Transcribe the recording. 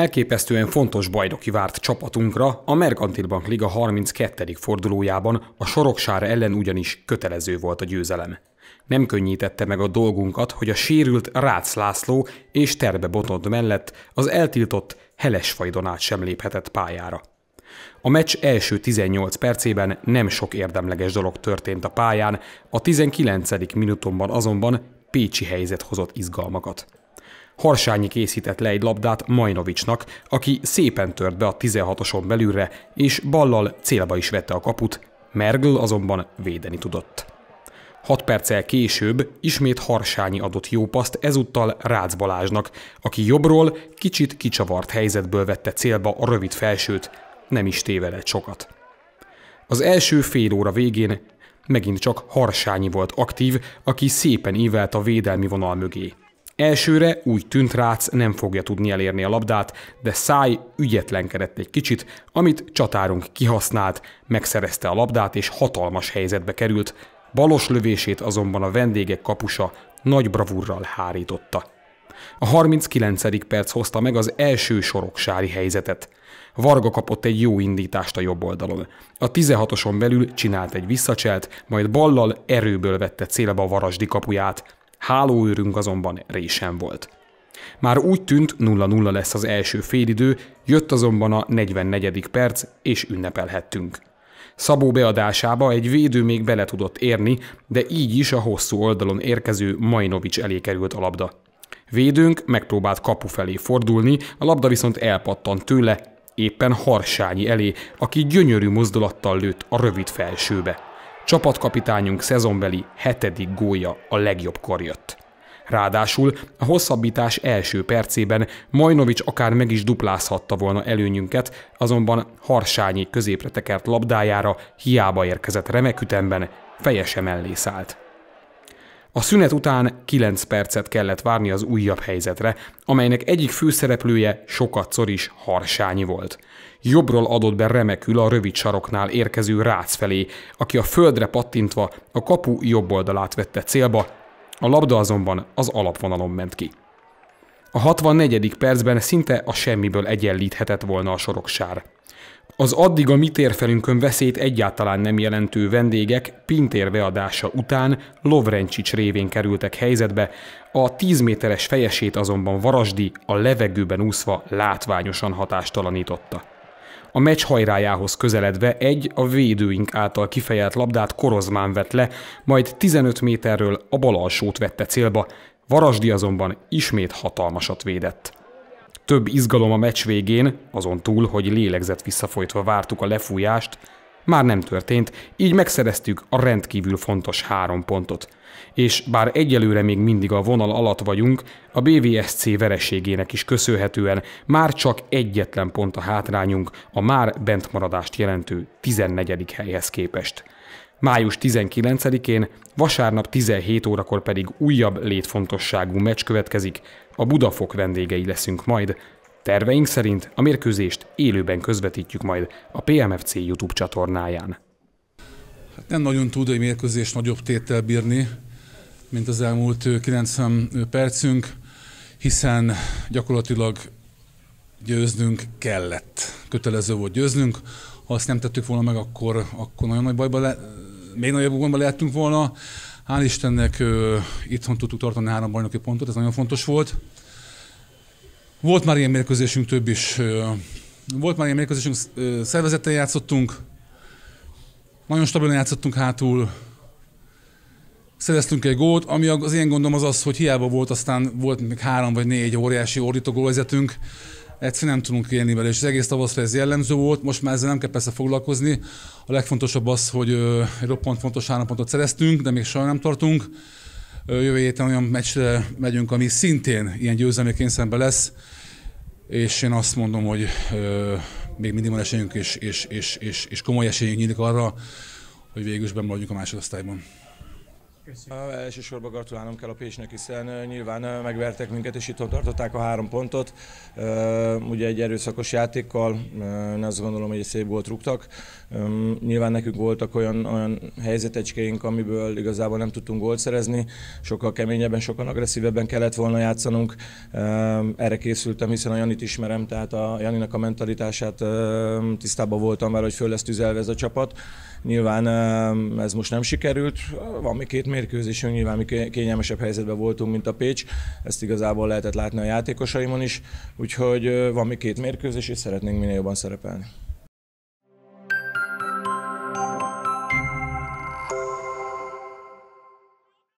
Elképesztően fontos bajnoki várt csapatunkra a Mercantil Bank Liga 32. fordulójában a soroksár ellen ugyanis kötelező volt a győzelem. Nem könnyítette meg a dolgunkat, hogy a sérült Rácz László és Terbe Botond mellett az eltiltott Fajdonát sem léphetett pályára. A meccs első 18 percében nem sok érdemleges dolog történt a pályán, a 19. minutomban azonban Pécsi helyzet hozott izgalmakat. Harsányi készített le egy labdát Majnovicsnak, aki szépen tört be a 16-oson belülre, és ballal célba is vette a kaput, Mergl azonban védeni tudott. Hat perccel később ismét Harsányi adott jó paszt, ezúttal Rácz Balázsnak, aki jobbról kicsit kicsavart helyzetből vette célba a rövid felsőt, nem is tévedett sokat. Az első fél óra végén megint csak Harsányi volt aktív, aki szépen ívelt a védelmi vonal mögé. Elsőre úgy tűnt Rácz nem fogja tudni elérni a labdát, de Száj ügyetlenkedett egy kicsit, amit csatárunk kihasznált, megszerezte a labdát és hatalmas helyzetbe került, balos lövését azonban a vendégek kapusa nagy bravúrral hárította. A 39. perc hozta meg az első soroksári helyzetet. Varga kapott egy jó indítást a jobb oldalon. A 16-oson belül csinált egy visszacselt, majd ballal erőből vette célba a Varasdi kapuját. Hálóőrünk azonban résen volt. Már úgy tűnt 0-0 lesz az első félidő, jött azonban a 44. perc, és ünnepelhettünk. Szabó beadásába egy védő még bele tudott érni, de így is a hosszú oldalon érkező Majnovics elé került a labda. Védőnk megpróbált kapu felé fordulni, a labda viszont elpattant tőle, éppen Harsányi elé, aki gyönyörű mozdulattal lőtt a rövid felsőbe. Csapatkapitányunk szezonbeli hetedik gólja a kor jött. Ráadásul a hosszabbítás első percében Majnovics akár meg is duplázhatta volna előnyünket, azonban Harsányi középre tekert labdájára hiába érkezett remek ütemben, fejese mellé szállt. A szünet után 9 percet kellett várni az újabb helyzetre, amelynek egyik főszereplője sokatszor is harsányi volt. Jobbról adott be remekül a rövid saroknál érkező rác felé, aki a földre pattintva a kapu jobb oldalát vette célba, a labda azonban az alapvonalon ment ki. A 64. percben szinte a semmiből egyenlíthetett volna a soroksár. Az addig a mi térfelünkön veszélyt egyáltalán nem jelentő vendégek beadása után Lovrencsics révén kerültek helyzetbe, a 10 méteres fejesét azonban Varasdi a levegőben úszva látványosan hatástalanította. A meccs hajrájához közeledve egy a védőink által kifejelt labdát Korozmán vett le, majd 15 méterről a bal alsót vette célba, Varasdi azonban ismét hatalmasat védett. Több izgalom a meccs végén, azon túl, hogy lélegzett visszafolytva vártuk a lefújást, már nem történt, így megszereztük a rendkívül fontos három pontot. És bár egyelőre még mindig a vonal alatt vagyunk, a BVSC vereségének is köszönhetően már csak egyetlen pont a hátrányunk a már bentmaradást jelentő 14. helyhez képest. Május 19-én, vasárnap 17 órakor pedig újabb létfontosságú meccs következik a Budafok vendégei leszünk majd. Terveink szerint a mérkőzést élőben közvetítjük majd a PMFC YouTube csatornáján. Hát nem nagyon tud egy mérkőzés nagyobb téttel bírni, mint az elmúlt 90 percünk, hiszen gyakorlatilag győznünk kellett. Kötelező volt győznünk. Ha azt nem tettük volna meg, akkor, akkor nagyon nagy bajba le, még nagyobb gondba lehetünk volna. Hál' Istennek itthon tudtuk tartani három bajnoki pontot, ez nagyon fontos volt. Volt már ilyen mérkőzésünk több is. Volt már ilyen mérkőzésünk, szervezettel játszottunk, nagyon stabilan játszottunk hátul, szereztünk egy gólt, ami az én gondom az az, hogy hiába volt, aztán volt még három vagy négy óriási ordító gólvezetünk, egyszerűen nem tudunk élni vele, és az egész tavaszra ez jellemző volt, most már ezzel nem kell persze foglalkozni. A legfontosabb az, hogy egy roppant fontos három pontot szereztünk, de még soha nem tartunk. Jövő héten olyan meccsre megyünk, ami szintén ilyen győzelmi kényszerben lesz, és én azt mondom, hogy még mindig van esélyünk, és, és, és, és, és komoly esélyünk nyílik arra, hogy végül is benne a másodosztályban. Köszönjük. Elsősorban gratulálnom kell a Pésnek, hiszen nyilván megvertek minket, és itt tartották a három pontot. Ugye egy erőszakos játékkal, én azt gondolom, hogy egy szép volt rúgtak. Nyilván nekünk voltak olyan, olyan helyzetecskéink, amiből igazából nem tudtunk gólt szerezni. Sokkal keményebben, sokkal agresszívebben kellett volna játszanunk. Erre készültem, hiszen a Janit ismerem, tehát a Janinak a mentalitását tisztában voltam vele, hogy föl lesz tüzelve ez a csapat. Nyilván ez most nem sikerült, van még két mérkőzésünk, nyilván mi kényelmesebb helyzetben voltunk, mint a Pécs, ezt igazából lehetett látni a játékosaimon is, úgyhogy van még két mérkőzés, és szeretnénk minél jobban szerepelni.